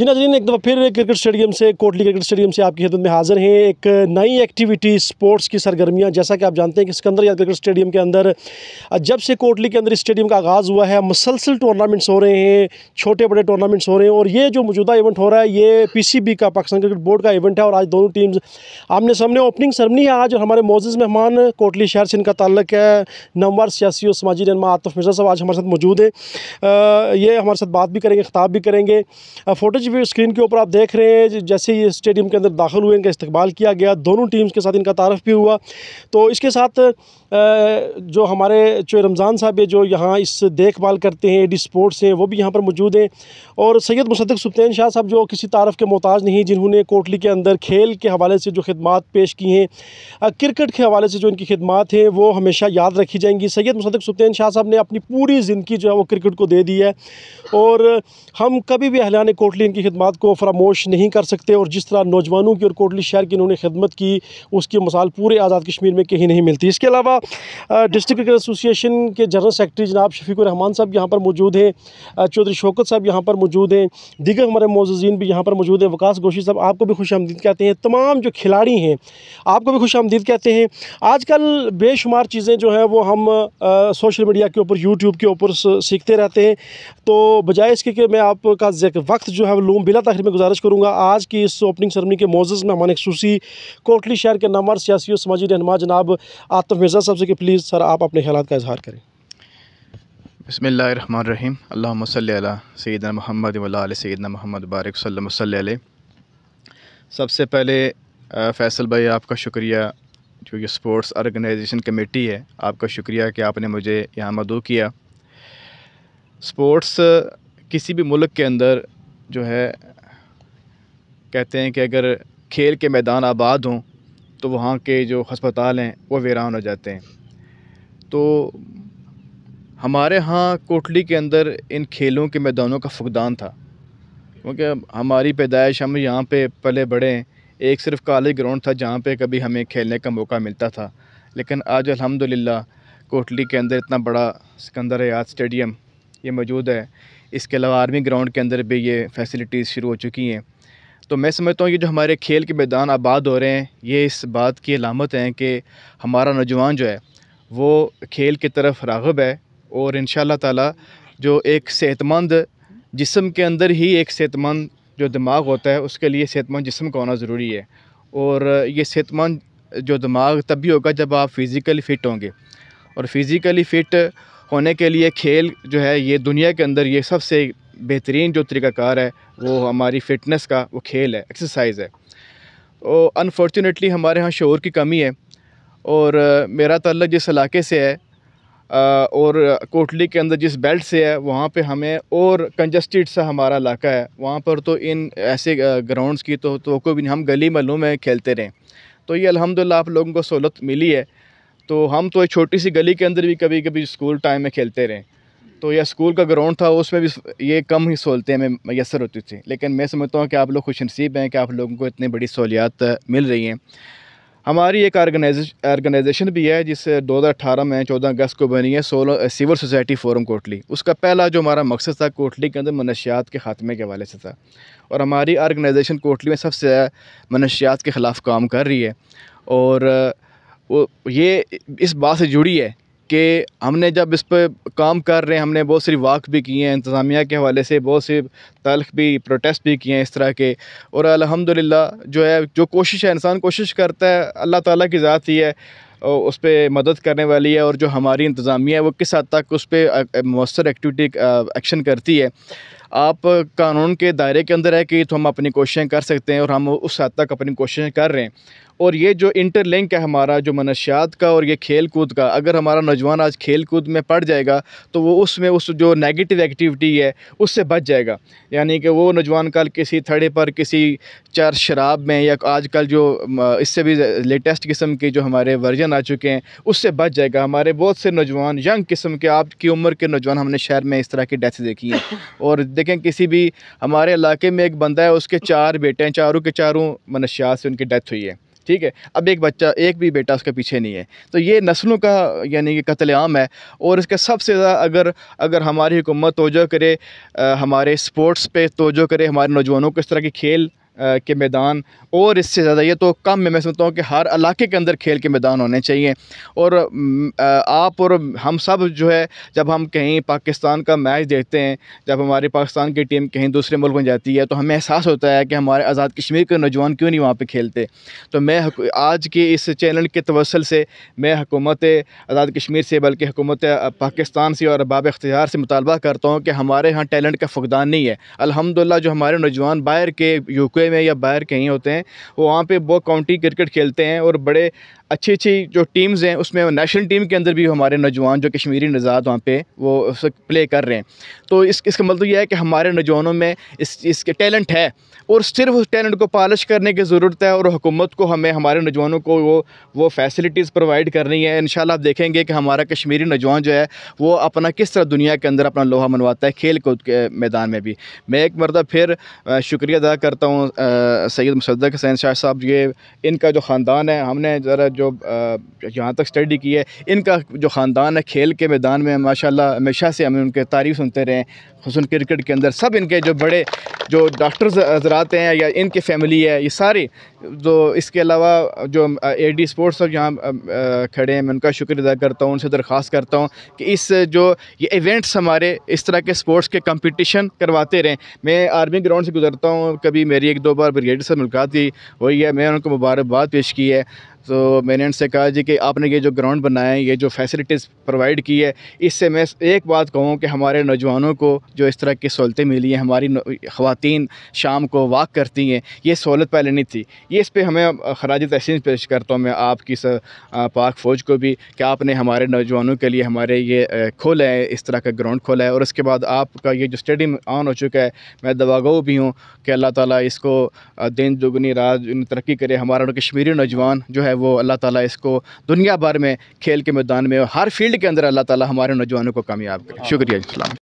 جی ناظرین ایک دفعہ پھر کرکٹ اسٹیڈیم سے کوٹلی کرکٹ اسٹیڈیم سے آپ کی خدمت میں حاضر ہیں ایک نئی ایکٹیویٹی اسپورٹس کی سرگرمیاں جیسا کہ آپ جانتے ہیں کہ سکندر یاد کرکٹ اسٹیڈیم کے اندر جب سے کوٹلی کے اندر سٹیڈیم اسٹیڈیم کا آغاز ہوا ہے مسلسل ٹورنامنٹس ہو رہے ہیں چھوٹے بڑے ٹورنامنٹس ہو رہے ہیں اور یہ جو موجودہ ایونٹ ہو رہا ہے یہ پی سی بی کا پاکستان کرکٹ بورڈ کا ایونٹ ہے اور آج دونوں ٹیمز آمنے سامنے اوپننگ سرمنی ہے آج ہمارے موزز مہمان کوٹلی شہر سے ان کا تعلق ہے نموار سیاسی اور سماجی رہنما آتف مرزا صاحب آج ہمارے ساتھ موجود ہیں یہ ہمارے ساتھ بات بھی کریں گے خطاب بھی کریں گے فوٹو اسکرین کے اوپر آپ دیکھ رہے ہیں جیسے یہ اسٹیڈیم کے اندر داخل ہوئے ان کا استقبال کیا گیا دونوں ٹیمز کے ساتھ ان کا تعارف بھی ہوا تو اس کے ساتھ جو ہمارے جو رمضان صاحب جو یہاں اس دیکھ بھال کرتے ہیں ایڈی سپورٹس ہیں وہ بھی یہاں پر موجود ہیں اور سید مصدق سبتین شاہ صاحب جو کسی تعارف کے محتاج نہیں جنہوں نے کوٹلی کے اندر کھیل کے حوالے سے جو خدمات پیش کی ہیں کرکٹ کے حوالے سے جو ان کی خدمات ہیں وہ ہمیشہ یاد رکھی جائیں گی سید مصدق سبتین شاہ صاحب نے اپنی پوری زندگی جو ہے وہ کرکٹ کو دے دی ہے اور ہم کبھی بھی اہلان کوٹلی ان کی خدمات کو فراموش نہیں کر سکتے اور جس طرح نوجوانوں کی اور کوٹلی شہر کی انہوں نے خدمت کی اس کی مثال پورے آزاد کشمیر میں کہیں نہیں ملتی اس کے علاوہ ڈسٹرکٹ کرکٹ کے جنرل سیکٹری جناب شفیق الرحمان صاحب یہاں پر موجود ہیں چودھری شوکت صاحب یہاں پر موجود ہیں دیگر ہمارے معززین بھی یہاں پر موجود ہیں وکاس گوشی صاحب آپ کو بھی خوش آمدید کہتے ہیں تمام جو کھلاڑی ہیں آپ کو بھی خوش آمدید کہتے ہیں آج کل بے شمار چیزیں جو ہیں وہ ہم سوشل میڈیا کے اوپر یوٹیوب کے اوپر سیکھتے رہتے ہیں تو بجائے اس کے کہ میں آپ کا ذکر وقت جو ہے وہ لوم بلا تاخیر میں گزارش کروں گا آج کی اس اوپننگ سرمنی کے موزز میں ہمارے خصوصی کوٹلی شہر کے نمر سیاسی و سماجی رہنما جناب مرزا صاحب سب سے کہ پلیز سر آپ اپنے خیالات کا اظہار کریں بسم اللہ الرحمن الرحیم اللہ صلی علیہ سیدنا محمد ولیٰ علیہ سیدنا محمد بارک صلی علیہ سب سے پہلے فیصل بھائی آپ کا شکریہ جو یہ سپورٹس آرگنائزیشن کمیٹی ہے آپ کا شکریہ کہ آپ نے مجھے یہاں مدعو کیا سپورٹس کسی بھی ملک کے اندر جو ہے کہتے ہیں کہ اگر کھیل کے میدان آباد ہوں تو وہاں کے جو ہسپتال ہیں وہ ویران ہو جاتے ہیں تو ہمارے ہاں کوٹلی کے اندر ان کھیلوں کے میدانوں کا فقدان تھا کیونکہ ہماری پیدائش ہم یہاں پہ پلے بڑھے ہیں ایک صرف کالج گراؤنڈ تھا جہاں پہ کبھی ہمیں کھیلنے کا موقع ملتا تھا لیکن آج الحمدللہ کوٹلی کے اندر اتنا بڑا سکندر یاد اسٹیڈیم یہ موجود ہے اس کے علاوہ آرمی گراؤنڈ کے اندر بھی یہ فیسلٹیز شروع ہو چکی ہیں تو میں سمجھتا ہوں یہ جو ہمارے کھیل کے میدان آباد ہو رہے ہیں یہ اس بات کی علامت ہیں کہ ہمارا نوجوان جو ہے وہ کھیل کے طرف راغب ہے اور ان شاء اللہ تعالیٰ جو ایک صحت مند جسم کے اندر ہی ایک صحت مند جو دماغ ہوتا ہے اس کے لیے صحت مند جسم کا ہونا ضروری ہے اور یہ صحت مند جو دماغ تب بھی ہوگا جب آپ فزیکلی فٹ ہوں گے اور فزیکلی فٹ ہونے کے لیے کھیل جو ہے یہ دنیا کے اندر یہ سب سے بہترین جو طریقہ کار ہے وہ ہماری فٹنس کا وہ کھیل ہے ایکسرسائز ہے اور انفارچونیٹلی ہمارے ہاں شعور کی کمی ہے اور میرا تعلق جس علاقے سے ہے اور کوٹلی کے اندر جس بیلٹ سے ہے وہاں پہ ہمیں اور کنجسٹیڈ سا ہمارا علاقہ ہے وہاں پر تو ان ایسے گراؤنڈز کی تو نہیں ہم گلی ملوں میں کھیلتے رہیں تو یہ الحمدللہ آپ لوگوں کو سہولت ملی ہے تو ہم تو ایک چھوٹی سی گلی کے اندر بھی کبھی کبھی اسکول ٹائم میں کھیلتے رہیں تو یہ اسکول کا گراؤنڈ تھا اس میں بھی یہ کم ہی سہولتیں میں میسر ہوتی تھی لیکن میں سمجھتا ہوں کہ آپ لوگ خوش نصیب ہیں کہ آپ لوگوں کو اتنی بڑی سہولیات مل رہی ہیں ہماری ایک آرگنائزیشن بھی ہے جس دو ہزار اٹھارہ میں چودہ اگست کو بنی ہے سولو سول سوسائٹی فورم کوٹلی اس کا پہلا جو ہمارا مقصد تھا کوٹلی کے اندر منشیات کے خاتمے کے حوالے سے تھا اور ہماری آرگنائزیشن کوٹلی میں سب سے منشیات کے خلاف کام کر رہی ہے اور یہ اس بات سے جڑی ہے کہ ہم نے جب اس پہ کام کر رہے ہیں ہم نے بہت سی واک بھی کی ہیں انتظامیہ کے حوالے سے بہت سی تلخ بھی پروٹیسٹ بھی کیے ہیں اس طرح کے اور الحمد جو ہے جو کوشش ہے انسان کوشش کرتا ہے اللہ تعالیٰ کی ذات ہی ہے اس پہ مدد کرنے والی ہے اور جو ہماری انتظامیہ ہے وہ کس حد تک اس پہ مؤثر ایکٹیویٹی ایکشن کرتی ہے آپ قانون کے دائرے کے اندر ہے کہ تو ہم اپنی کوششیں کر سکتے ہیں اور ہم اس حد تک اپنی کوششیں کر رہے ہیں اور یہ جو انٹر لنک ہے ہمارا جو منشیات کا اور یہ کھیل کود کا اگر ہمارا نوجوان آج کھیل کود میں پڑ جائے گا تو وہ اس میں اس جو نیگیٹو ایکٹیویٹی ہے اس سے بچ جائے گا یعنی کہ وہ نوجوان کل کسی تھڑے پر کسی چار شراب میں یا آج کل جو اس سے بھی لیٹسٹ قسم کے جو ہمارے ورژن آ چکے ہیں اس سے بچ جائے گا ہمارے بہت سے نوجوان ینگ قسم کے آپ کی عمر کے نوجوان ہم نے شہر میں اس طرح کی ڈیتھ دیکھی ہیں اور دیکھیں کسی بھی ہمارے علاقے میں ایک بندہ ہے اس کے چار بیٹے ہیں چاروں کے چاروں منشیات سے ان کی ڈیتھ ہوئی ہے ٹھیک ہے اب ایک بچہ ایک بھی بیٹا اس کے پیچھے نہیں ہے تو یہ نسلوں کا یعنی کہ قتل عام ہے اور اس کے سب سے زیادہ اگر اگر ہماری حکومت توجہ کرے ہمارے سپورٹس پہ توجہ کرے ہمارے نوجوانوں کو اس طرح کے کھیل کے میدان اور اس سے زیادہ یہ تو کم میں میں سمجھتا ہوں کہ ہر علاقے کے اندر کھیل کے میدان ہونے چاہیے اور آپ اور ہم سب جو ہے جب ہم کہیں پاکستان کا میچ دیکھتے ہیں جب ہماری پاکستان کی ٹیم کہیں دوسرے ملک میں جاتی ہے تو ہمیں احساس ہوتا ہے کہ ہمارے آزاد کشمیر کے نوجوان کیوں نہیں وہاں پہ کھیلتے تو میں آج کے اس چینل کے توسل سے میں حکومت آزاد کشمیر سے بلکہ حکومت پاکستان سے اور باب اختیار سے مطالبہ کرتا ہوں کہ ہمارے ہاں ٹیلنٹ کا فقدان نہیں ہے الحمدللہ جو ہمارے نوجوان باہر کے یوکے میں یا باہر کہیں ہوتے ہیں وہاں پہ وہ کاؤنٹی کرکٹ کھیلتے ہیں اور بڑے اچھی اچھی جو ٹیمز ہیں اس میں نیشنل ٹیم کے اندر بھی ہمارے نوجوان جو کشمیری نژاد وہاں پہ وہ پلے کر رہے ہیں تو اس اس کا مطلب یہ ہے کہ ہمارے نوجوانوں میں اس اس کے ٹیلنٹ ہے اور صرف اس ٹیلنٹ کو پالش کرنے کی ضرورت ہے اور حکومت کو ہمیں ہمارے نوجوانوں کو وہ وہ فیسلٹیز پرووائڈ کرنی ہے ان شاء اللہ آپ دیکھیں گے کہ ہمارا کشمیری نوجوان جو ہے وہ اپنا کس طرح دنیا کے اندر اپنا لوہا منواتا ہے کھیل کود کے میدان میں بھی میں ایک مرتبہ پھر شکریہ ادا کرتا ہوں سید مصدق حسین شاہ صاحب یہ ان کا جو خاندان ہے ہم نے ذرا جو یہاں تک سٹیڈی کی ہے ان کا جو خاندان ہے کھیل کے میدان میں ماشاءاللہ ہمیشہ سے ہمیں ان کے تعریف سنتے رہے ہیں خصوصاً کرکٹ کے اندر سب ان کے جو بڑے جو ڈاکٹرز حضرات ہیں یا ان کے فیملی ہے یہ سارے جو اس کے علاوہ جو اے ڈی سب یہاں کھڑے ہیں میں ان کا شکر ادا کرتا ہوں ان سے درخواست کرتا ہوں کہ اس جو یہ ایونٹس ہمارے اس طرح کے سپورٹس کے کمپٹیشن کرواتے رہیں میں آرمی گراؤنڈ سے گزرتا ہوں کبھی میری ایک دو بار بریگیڈ سے ملاقات ہوئی ہوئی ہے میں ان کو مبارکباد پیش کی ہے تو میں نے ان سے کہا جی کہ آپ نے یہ جو گراؤنڈ بنایا ہے یہ جو فیسلٹیز پرووائڈ کی ہے اس سے میں ایک بات کہوں کہ ہمارے نوجوانوں کو جو اس طرح کی سہولتیں ملی ہیں ہماری خواتین شام کو واک کرتی ہیں یہ سہولت پہلے نہیں تھی یہ اس پہ ہمیں خراج تحسین پیش کرتا ہوں میں آپ کی پاک فوج کو بھی کہ آپ نے ہمارے نوجوانوں کے لیے ہمارے یہ کھولا ہے اس طرح کا گراؤنڈ کھولا ہے اور اس کے بعد آپ کا یہ جو اسٹیڈیم آن ہو چکا ہے میں دباغو بھی ہوں کہ اللہ تعالیٰ اس کو دین دگنی رات ترقی کرے ہمارا کشمیری نوجوان جو ہے وہ اللہ تعالیٰ اس کو دنیا بھر میں کھیل کے میدان میں ہر فیلڈ کے اندر اللہ تعالیٰ ہمارے نوجوانوں کو کامیاب کرے شکریہ السلام جی،